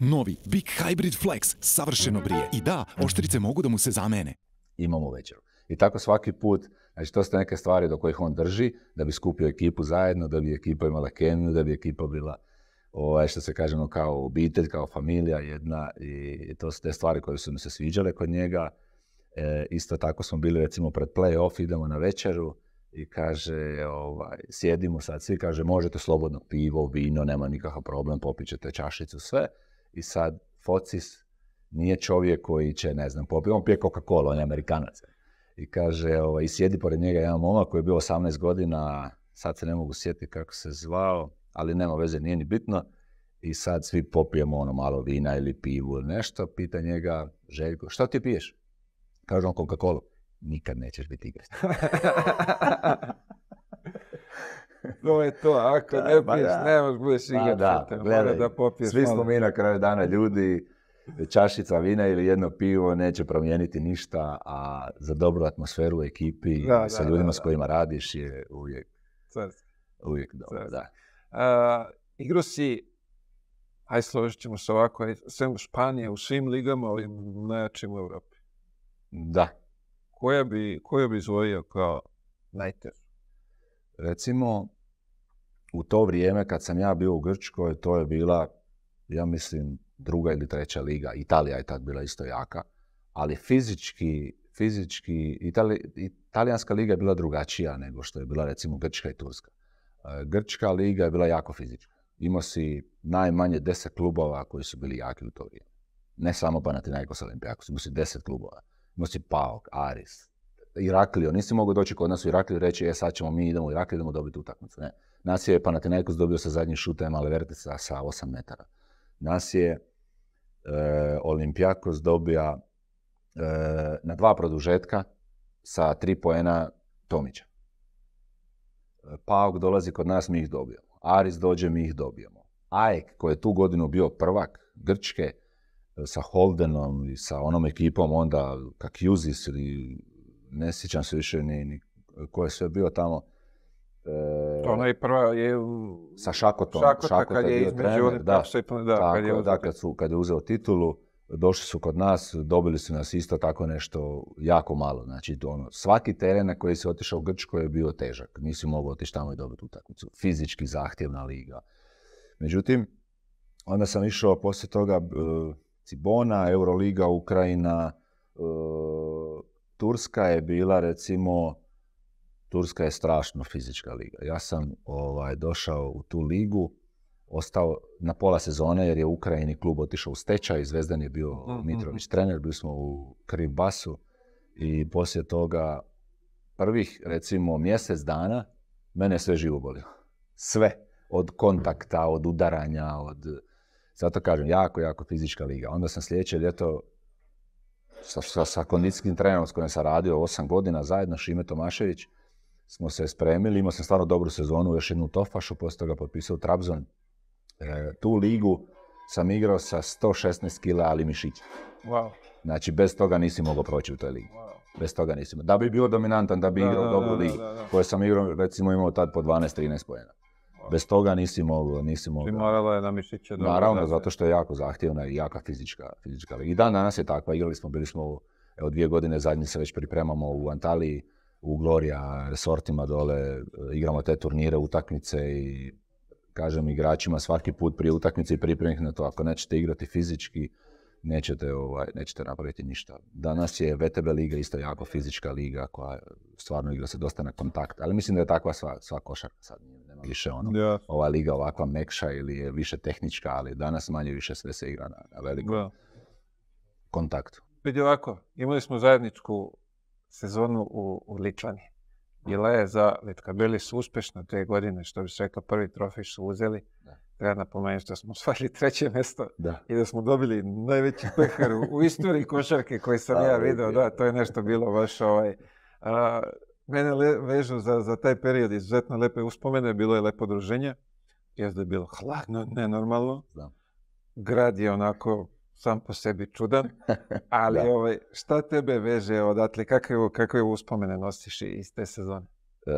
Novi Big Hybrid Flex savršeno brije. I da, oštrice mogu da mu se zamene. Imamo večeru. I tako svaki put, znači to su neke stvari do kojih on drži, da bi skupio ekipu zajedno, da bi ekipa imala kemiju, da bi ekipa bila ovaj, što se kaže, ono, kao obitelj, kao familija jedna i to su te stvari koje su mi se sviđale kod njega. E, isto tako smo bili recimo pred play-off, idemo na večeru i kaže, ovaj, sjedimo sad svi, kaže, možete slobodno pivo, vino, nema nikakav problem, popićete čašicu, sve. I sad, Focis nije čovjek koji će, ne znam, popio, on pije Coca-Cola, on je Amerikanac. I kaže, ovaj, i sjedi pored njega jedan momak koji je bio 18 godina, sad se ne mogu sjetiti kako se zvao, ali nema veze, nije ni bitno. I sad svi popijemo ono malo vina ili pivu ili nešto, pita njega Željko, što ti piješ? Kaže on Coca-Cola. Nikad nećeš biti igrač. [laughs] [laughs] to je to, ako ne piješ, budeš pa da popiješ svi smo mi na kraju dana ljudi, čašica vina ili jedno pivo neće promijeniti ništa, a za dobru atmosferu u ekipi sa ljudima s kojima radiš je uvijek, uvijek dobro. Da. igru si, aj složit ćemo se ovako, u Španije, u svim ligama, u najjačim u Europi. Da. Koja bi, bi izvojio kao najtežu? Recimo, u to vrijeme kad sam ja bio u Grčkoj, to je bila, ja mislim, druga ili treća liga. Italija je tad bila isto jaka, ali fizički, fizički italijanska liga je bila drugačija nego što je bila recimo Grčka i Turska. E, Grčka liga je bila jako fizička. Imao si najmanje deset klubova koji su bili jaki u to vrijeme. Ne samo Panathinaikos Olimpijakos, imao si deset klubova. Imao si Paok, Aris, Iraklio, nisi mogao doći kod nas u Iraklio i reći, e sad ćemo mi idemo u Iraklio, idemo dobiti utakmicu. Ne. Nas je Panathinaikos dobio sa zadnjim šutem Alevertesa sa 8 metara. Nas je e, Olimpijakos dobija e, na dva produžetka sa tri poena Tomića. E, Paok dolazi kod nas, mi ih dobijamo. Aris dođe, mi ih dobijamo. Ajek, koji je tu godinu bio prvak Grčke, sa Holdenom i sa onom ekipom onda Kakjuzis ili ne sjećam se više ni, ni e, ko je sve bio tamo. E, to je prva je... Sa Šakotom. Šakota, je između da, kad je... Da, kad, su, kad je uzeo titulu, došli su kod nas, dobili su nas isto tako nešto jako malo. Znači, ono, svaki teren na koji se otišao u Grčko je bio težak. Nisi mogao otići tamo i dobiti utakmicu. Fizički zahtjevna liga. Međutim, onda sam išao poslije toga e, Cibona, Euroliga, Ukrajina, e, Turska je bila recimo, Turska je strašno fizička liga. Ja sam ovaj, došao u tu ligu, ostao na pola sezone jer je Ukrajini klub otišao u stečaj, Zvezdan je bio mhm. Mitrović trener, bili smo u Kribasu i poslije toga prvih recimo mjesec dana mene sve živo bolilo. Sve. Od kontakta, od udaranja, od... Zato kažem, jako, jako fizička liga. Onda sam sljedeće ljeto sa, sa, sa kondicijskim trenerom s kojim sam radio osam godina zajedno, Šime Tomašević, smo se spremili, imao sam stvarno dobru sezonu, još jednu Tofašu, poslije toga potpisao Trabzon. E, tu ligu sam igrao sa 116 kila, ali mišića. Znači, bez toga nisi mogao proći u toj ligi. Bez toga nisi mogao. Da bi bio dominantan, da bi igrao dobru ligu, koju sam igrao, recimo imao tad po 12-13 pojena. Bez toga nisi mogao, nisi morala je na mišiće. Naravno, zato što je jako zahtjevna i jaka fizička, fizička I dan danas je takva, igrali smo, bili smo, evo dvije godine zadnji se već pripremamo u Antaliji, u Gloria, resortima dole, e, igramo te turnire, utakmice i kažem igračima svaki put prije utakmice i pripremih na to, ako nećete igrati fizički, nećete, ovaj, nećete napraviti ništa. Danas je VTB liga isto jako fizička liga koja stvarno igra se dosta na kontakt, ali mislim da je takva sva, sva košarka sad. Ono, više ono, ova liga ovakva mekša ili je više tehnička, ali danas manje više sve se igra na, na velikom kontaktu. ovako, imali smo zajedničku sezonu u, u Ličani. Bila je za Litka, bili su uspješno te godine, što bi se rekla, prvi trofej su uzeli. Da. Treba napomenuti da smo osvojili treće mjesto da. i da smo dobili najveći pehar u, u istoriji košarke koji sam ja vidio. Da, to je nešto bilo baš ovaj... A, mene vežu za, taj period izuzetno lepe uspomene, bilo je lepo druženje. Jezda je bilo hladno, nenormalno. Znam. Grad je onako sam po sebi čudan, [laughs] ali ovaj, šta tebe veže odatle, kakve, kakve uspomene nosiš iz te sezone? E,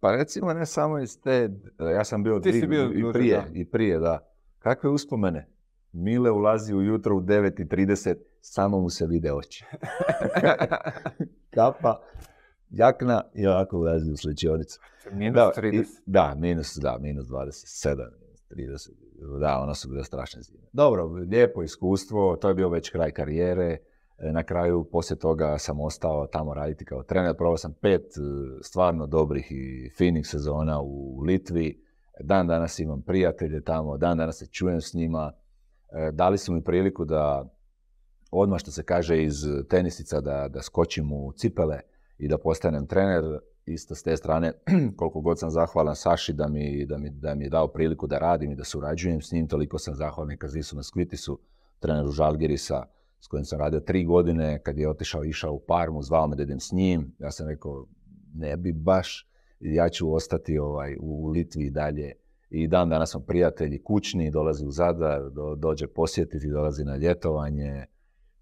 pa recimo ne samo iz te, ja sam bio, Ti si bio i, prije, i prije, da. Kakve uspomene? Mile ulazi ujutro u 9.30, samo mu se vide oči. [laughs] Kapa, jakna i ovako ulazi u sličionicu. Minus 30. da, minus, da, minus 27, 30. Da, ona su bila strašne zime. Dobro, lijepo iskustvo, to je bio već kraj karijere. E, na kraju, poslije toga sam ostao tamo raditi kao trener. Probao sam pet e, stvarno dobrih i finih sezona u Litvi. Dan danas imam prijatelje tamo, dan danas se čujem s njima. E, dali su mi priliku da odmah što se kaže iz tenisica da, da skočim u cipele i da postanem trener. Isto s te strane, [clears throat] koliko god sam zahvalan Saši da mi, da mi, da mi je dao priliku da radim i da surađujem s njim, toliko sam zahvalan i Kazisu na Skvitisu, treneru Žalgirisa, s kojim sam radio tri godine, kad je otišao, išao u Parmu, zvao me da idem s njim. Ja sam rekao, ne bi baš, ja ću ostati ovaj, u Litvi i dalje. I dan danas smo prijatelji kućni, dolazi u Zadar, dođe posjetiti, dolazi na ljetovanje.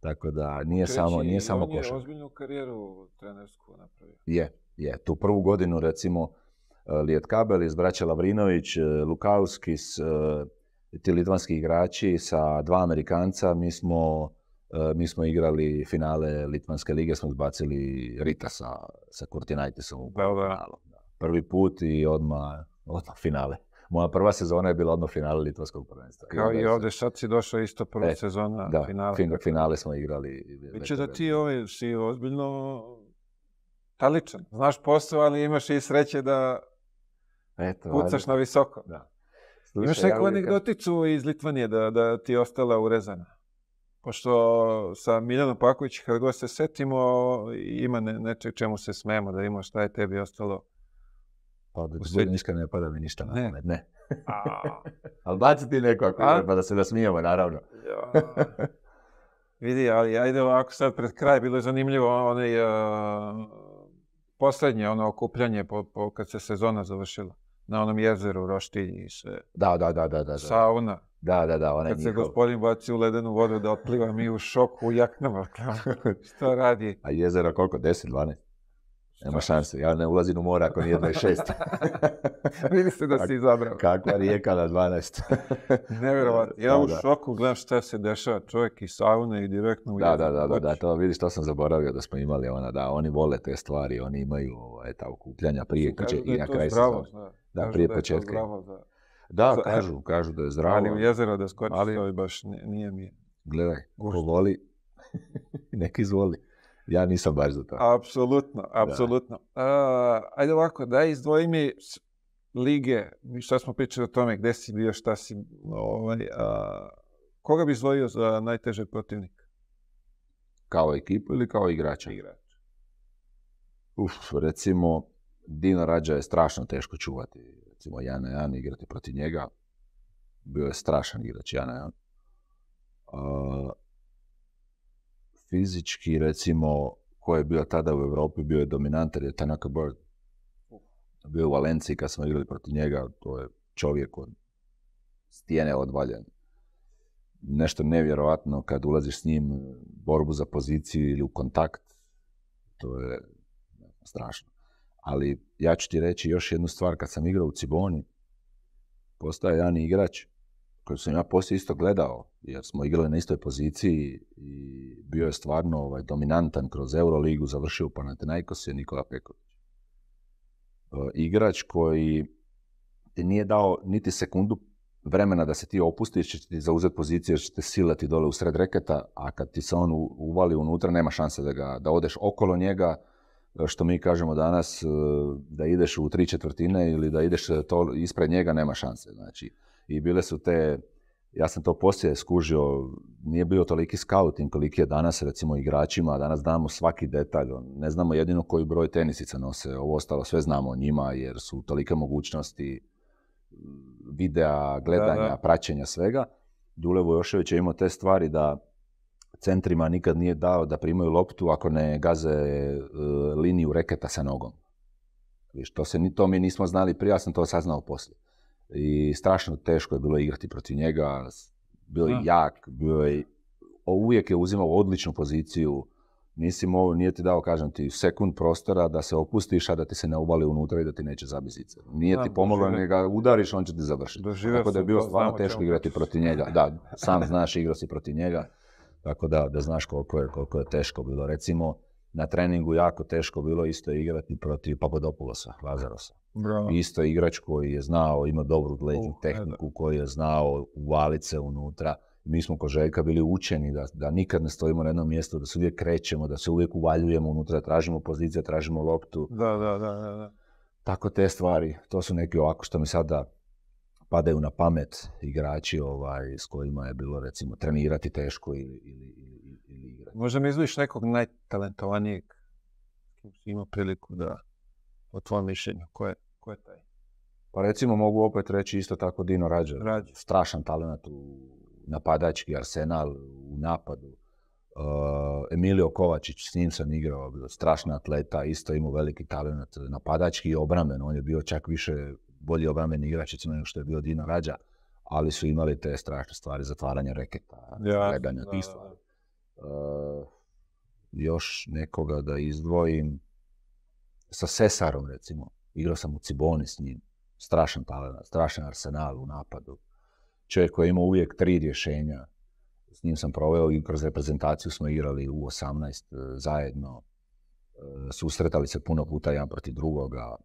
Tako da nije samo, nije samo je ozbiljnu karijeru trenersku napravio. Je, je. Tu prvu godinu recimo e, Lijet iz braća Lavrinović, e, s e, ti litvanski igrači sa dva Amerikanca, mi smo, mi smo igrali finale Litvanske lige, smo zbacili Rita sa, sa Kurtinajtisom Prvi put i odmah, odmah finale. Moja prva sezona je bila odmah finale Litvanskog prvenstva. Kao i ovdje, sad si došao isto prva e, sezona da, finale. Fin, finale smo igrali. Biće da ti ovaj, si ozbiljno taličan. Znaš posao, ali imaš i sreće da Eto, pucaš na visoko. Da. imaš neku anegdoticu iz Litvanije da, da ti je ostala urezana? pošto sa Miljanom Pakovićem, kad god se setimo, ima nečeg čemu se smemo, da imaš, šta je tebi ostalo pa da budem ne pada mi ništa na pamet, ne. [laughs] ali baci ti neko ako pa da se da naravno. Vidi, ali ajde ovako sad pred kraj, bilo je zanimljivo onaj e, posljednje ono okupljanje po, kad se sezona završila. Na onom jezeru u Roštilji i sve. Da, da, da, da. da. Sauna. Da, da, da, ona Kad se gospodin baci u ledenu vodu da otpliva mi u šoku u jaknama. [laughs] [laughs] Što radi? A jezera koliko? 10, 12? Nema šanse, ja ne ulazim u mora ako nije 26. [laughs] Vidi se da si izabrao. Kakva rijeka na 12. [laughs] Nevjerovatno. Ja u šoku gledam šta se dešava. Čovjek iz saune i direktno u da, da, da, da, da, to vidiš, to sam zaboravio da smo imali ona, da, oni vole te stvari, oni imaju ovaj, ta okupljanja prije i na kraju Da, prije da početka. da. E, kažu, kažu da je zdravo. Ali u jezero da skoči, ali... to baš nije mi. Gledaj, ko voli, [laughs] neki izvoli. Ja nisam baš za to. Apsolutno, apsolutno. Da. ajde ovako, daj izdvoji mi lige, šta smo pričali o tome, gdje si bio, šta si... Ovaj, koga bi izdvojio za najtežeg protivnika? Kao ekipu ili kao igrača? Igrač. Uf, recimo, Dino Rađa je strašno teško čuvati. Recimo, ja na jedan igrati protiv njega. Bio je strašan igrač, ja na fizički, recimo, ko je bio tada u Europi, bio je dominantan, je Tanaka Bird bio u Valenciji kad smo igrali protiv njega, to je čovjek od stijene odvaljen. Nešto nevjerojatno kad ulaziš s njim borbu za poziciju ili u kontakt, to je strašno. Ali ja ću ti reći još jednu stvar, kad sam igrao u Ciboni, postao je jedan igrač koju sam ja poslije isto gledao, jer smo igrali na istoj poziciji i bio je stvarno ovaj, dominantan kroz Euroligu, završio u Panathinaikos je Nikola Peković. E, igrač koji ti nije dao niti sekundu vremena da se ti opusti, jer će ti zauzeti poziciju, jer će te silati dole u sred reketa, a kad ti se on uvali unutra, nema šanse da, ga, da odeš okolo njega, e, što mi kažemo danas, e, da ideš u tri četvrtine ili da ideš to ispred njega, nema šanse. Znači, i bile su te, ja sam to poslije skužio, nije bio toliki scouting koliki je danas recimo igračima, danas znamo svaki detalj, ono, ne znamo jedino koji broj tenisica nose, ovo ostalo sve znamo o njima jer su tolike mogućnosti videa, gledanja, praćenja svega. Dule Vojošević je imao te stvari da centrima nikad nije dao da primaju loptu ako ne gaze e, liniju reketa sa nogom. to, to mi nismo znali prije, ja sam to saznao poslije i strašno teško je bilo igrati protiv njega. Bio je jak, bio je... Uvijek je uzimao odličnu poziciju. Nisi mo, nije ti dao, kažem ti, sekund prostora da se opustiš, a da ti se ne ubali unutra i da ti neće zabizice. Nije ti pomoglo, nego ga udariš, on će ti završiti. Tako da je bilo stvarno teško igrati protiv njega. Da, sam znaš, igrao si protiv njega. Tako da, da znaš koliko je teško bilo. Recimo, na treningu jako teško bilo isto igrati protiv Papadopulosa, Lazarosa. Bravo. Isto igrač koji je znao, ima dobru glednju tehniku, koji je znao uvalit se unutra. Mi smo ko Željka bili učeni da, da nikad ne stojimo na jednom mjestu, da se uvijek krećemo, da se uvijek uvaljujemo unutra, tražimo pozicije, tražimo loptu. Da, da, da, da. Tako te stvari, to su neki ovako što mi sada padaju na pamet igrači ovaj, s kojima je bilo recimo trenirati teško ili, ili možda mi izvojiš nekog najtalentovanijeg koji imao priliku da o tvom mišljenju. Ko je, taj? Pa recimo mogu opet reći isto tako Dino Rađa. Strašan talent u napadački arsenal, u napadu. Uh, Emilio Kovačić, s njim sam igrao, bio atleta, isto imao veliki talent napadački i obramben. On je bio čak više bolji obrambeni igrač nego što je bio Dino Rađa, ali su imali te strašne stvari, zatvaranje reketa, ja, gledanja, Eh, još nekoga da izdvojim, sa Sesarom recimo, igrao sam u Ciboni s njim, strašan talent, strašan arsenal u napadu. Čovjek koji je imao uvijek tri rješenja, s njim sam proveo i kroz reprezentaciju smo igrali u 18 eh, zajedno, eh, susretali se puno puta jedan protiv drugoga,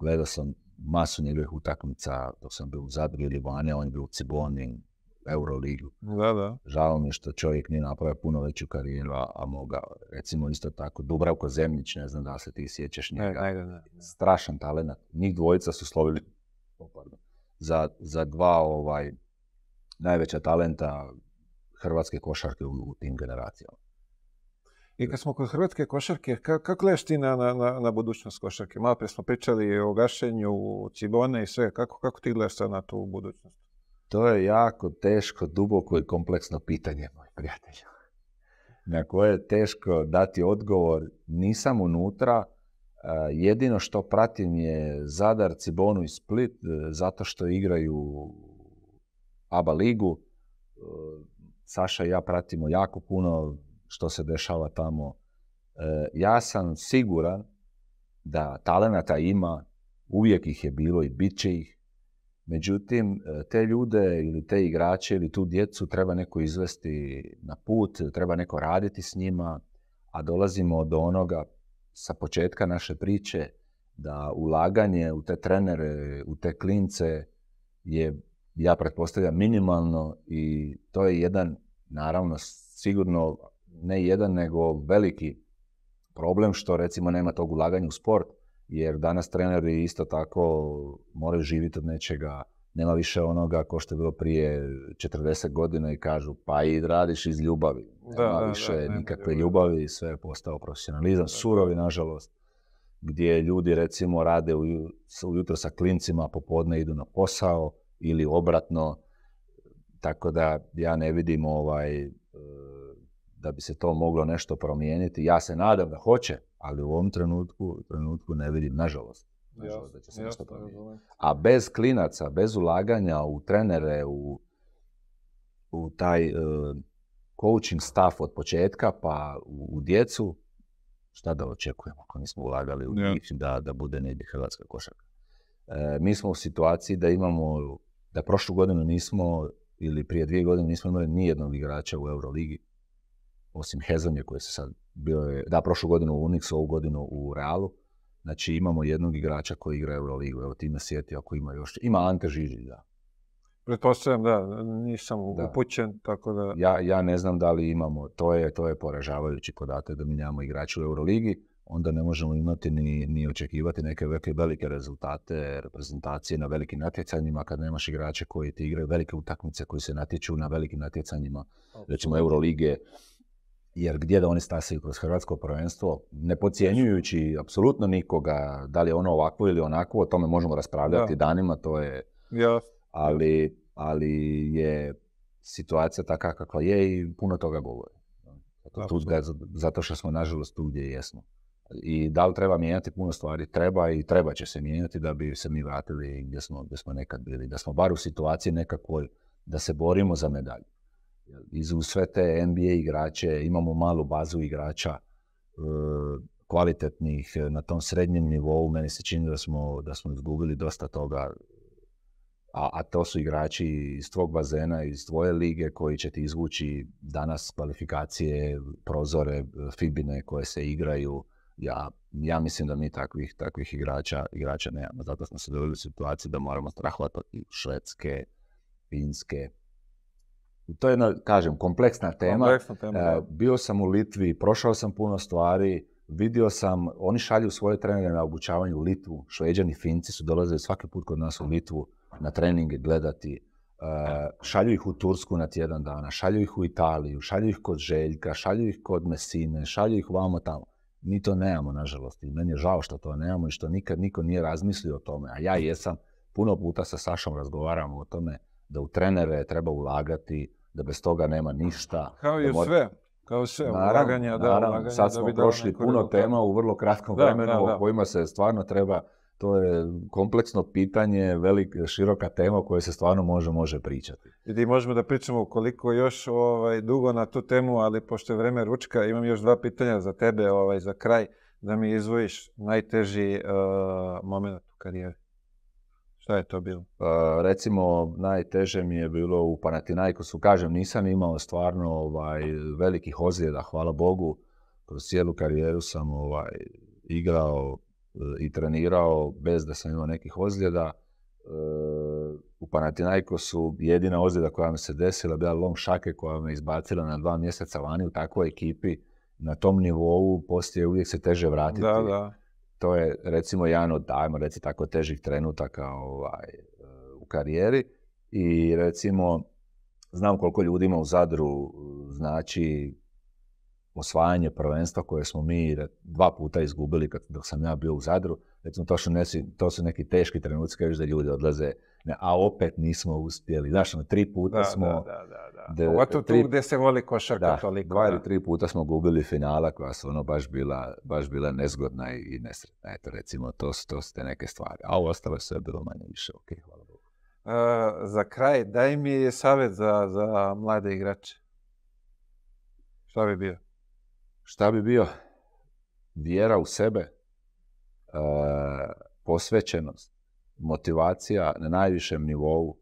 gledao sam masu njegovih utakmica dok sam bio u Zadru ili vane, on je bio u Ciboni, Euroligu. Da, da. Žao mi je što čovjek nije napravio puno veću karijeru, a mogao. Recimo isto tako, Dubravko Zemljić, ne znam da se ti sjećaš njega. Strašan talent. Njih dvojica su slovili za, dva ovaj, najveća talenta hrvatske košarke u, tim generacijama. I kad smo kod hrvatske košarke, kako gledaš ti na, na, budućnost košarke? Malo prije smo pričali o gašenju, cibone i sve. Kako, kako ti gledaš sad na tu budućnost? To je jako teško, duboko i kompleksno pitanje, moj prijatelju. Na koje je teško dati odgovor. Nisam unutra. E, jedino što pratim je Zadar, Cibonu i Split, e, zato što igraju ABA ligu. E, Saša i ja pratimo jako puno što se dešava tamo. Ja sam siguran da talenata ima, uvijek ih je bilo i bit će ih Međutim, e, te ljude ili te igrače ili tu djecu treba neko izvesti na put, treba neko raditi s njima, a dolazimo do onoga sa početka naše priče da ulaganje u te trenere, u te klince je, ja pretpostavljam, minimalno i to je jedan, naravno, sigurno ne jedan, nego veliki problem što recimo nema tog ulaganja u sport jer danas treneri isto tako moraju živjeti od nečega, nema više onoga ko što je bilo prije 40 godina i kažu pa i radiš iz ljubavi. Nema više nikakve ljubavi, sve je postao profesionalizam, surovi nažalost, gdje ljudi recimo rade ujutro sa klincima, popodne idu na posao ili obratno, tako da ja ne vidim ovaj eh, da bi se to moglo nešto promijeniti. Ja se nadam da hoće, ali u ovom trenutku, trenutku ne vidim, nažalost, nažalost da će se nešto promijeniti. A bez klinaca, bez ulaganja u trenere, u, u taj e, coaching staff od početka pa u, djecu, šta da očekujemo ako nismo ulagali u da, da bude negdje hrvatska košarka. E, mi smo u situaciji da imamo, da prošlu godinu nismo ili prije dvije godine nismo imali nijednog igrača u Euroligi, osim Hezonje koji se sad bio je, da, prošlu godinu u Unix, ovu godinu u Realu. Znači imamo jednog igrača koji igra Euroligu, evo ti me sjeti ako ima još, ima Ante Žiži, da. Pretpostavljam da, nisam upućen, tako da... Ja, ja ne znam da li imamo, to je, to je poražavajući podatak da mi nemamo igrače u Euroligi, onda ne možemo imati ni, ni očekivati neke velike, velike rezultate, reprezentacije na velikim natjecanjima, kad nemaš igrače koji ti igraju velike utakmice, koji se natječu na velikim natjecanjima, recimo Eurolige, jer gdje da oni stasaju kroz hrvatsko prvenstvo, ne podcjenjujući apsolutno nikoga, da li je ono ovako ili onako, o tome možemo raspravljati danima, to je... Ali, je situacija takva kakva je i puno toga govori. Zato, zato što smo, nažalost, tu gdje jesmo. I da li treba mijenjati puno stvari? Treba i treba će se mijenjati da bi se mi vratili gdje smo, gdje smo nekad bili. Da smo bar u situaciji nekakvoj da se borimo za medalju iz sve te NBA igrače imamo malu bazu igrača e, kvalitetnih e, na tom srednjem nivou. Meni se čini da smo, da smo izgubili dosta toga. A, a to su igrači iz tvog bazena, iz tvoje lige koji će ti izvući danas kvalifikacije, prozore, e, fibine koje se igraju. Ja, ja mislim da mi takvih, takvih igrača, igrača nemamo. Zato smo se doveli u situaciju da moramo strahovat Švedske, Finske, to je jedna, kažem, kompleksna tema. E, bio sam u Litvi, prošao sam puno stvari, vidio sam, oni šalju svoje trenere na obučavanje u Litvu. Šveđani, Finci su dolazili svaki put kod nas u Litvu na treninge gledati. E, šalju ih u Tursku na tjedan dana, šalju ih u Italiju, šalju ih kod Željka, šalju ih kod Mesine, šalju ih vamo tamo. Mi to nemamo, nažalost. I meni je žao što to nemamo i što nikad niko nije razmislio o tome. A ja jesam. Puno puta sa Sašom razgovaramo o tome da u trenere treba ulagati, da bez toga nema ništa. Kao i sve. Kao sve, ulaganja, da, ulaganja. Sad smo prošli puno tema u vrlo kratkom vremenu o kojima se stvarno treba, to je kompleksno pitanje, velika, široka tema o kojoj se stvarno može, može pričati. I možemo da pričamo koliko još ovaj, dugo na tu temu, ali pošto je vreme ručka, imam još dva pitanja za tebe, ovaj, za kraj, da mi izvojiš najteži eh, moment u karijeri je to bilo? E, recimo, najteže mi je bilo u Panathinaikosu. Kažem, nisam imao stvarno ovaj, velikih ozljeda, hvala Bogu. Kroz cijelu karijeru sam ovaj, igrao e, i trenirao bez da sam imao nekih ozljeda. U e, u Panathinaikosu jedina ozljeda koja mi se desila bila long šake koja me izbacila na dva mjeseca vani u takvoj ekipi. Na tom nivou poslije uvijek se teže vratiti. Da, da to je recimo jedan od, dajmo reći tako, težih trenutaka ovaj, e, u karijeri i recimo znam koliko ima u Zadru e, znači osvajanje prvenstva koje smo mi dva puta izgubili dok sam ja bio u Zadru. Recimo, to su, to su neki teški trenuci kad da ljudi odlaze a opet nismo uspjeli. Znaš, ono, tri puta smo... Da, da, da. tu gdje se voli košarka da, toliko. Dva ili tri puta smo gubili finala koja su ono baš bila, nezgodna i nesretna. Eto, recimo, to, to su te neke stvari. A ovo ostalo je sve bilo manje više. Ok, hvala Bogu. E, za kraj, daj mi savjet za, za mlade igrače. Šta bi bio? Šta bi bio? Vjera u sebe, uh, posvećenost, motivacija na najvišem nivou uh,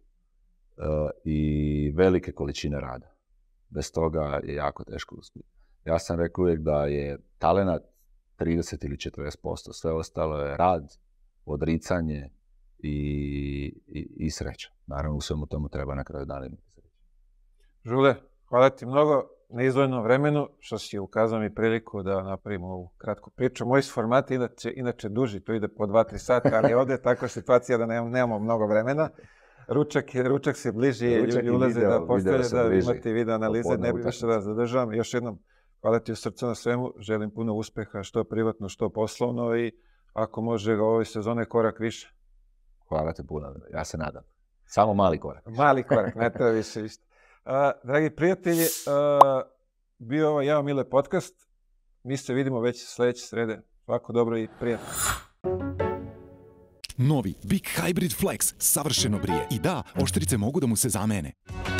i velike količine rada. Bez toga je jako teško uspjeti. Ja sam rekao uvijek da je talenat 30 ili 40%, sve ostalo je rad, odricanje i, i, sreća. Naravno, u svemu tomu treba na kraju dana imati Žule, hvala ti mnogo na izvojnom vremenu, što si ukazao mi priliku da napravim ovu kratku priču. Moj format je inače, duži, to ide po dva, tri sata, ali ovdje je takva [laughs] situacija da nemamo, mnogo vremena. Ručak, ručak se bliži, ručak ljudi ulaze da postoje da imate video analize, ne bih više da zadržavam. Još jednom, hvala ti u srcu na svemu, želim puno uspeha, što privatno, što poslovno i ako može ove sezone korak više. Hvala ti puno, ja se nadam. Samo mali korak. Mali korak, ne treba [laughs] više isto dragi prijatelji, uh, bio je ovaj Jao Mile podcast. Mi se vidimo već sljedeće srede. Svako dobro i prijatno. Novi Big Hybrid Flex savršeno brije. I da, oštrice mogu da mu se zamene.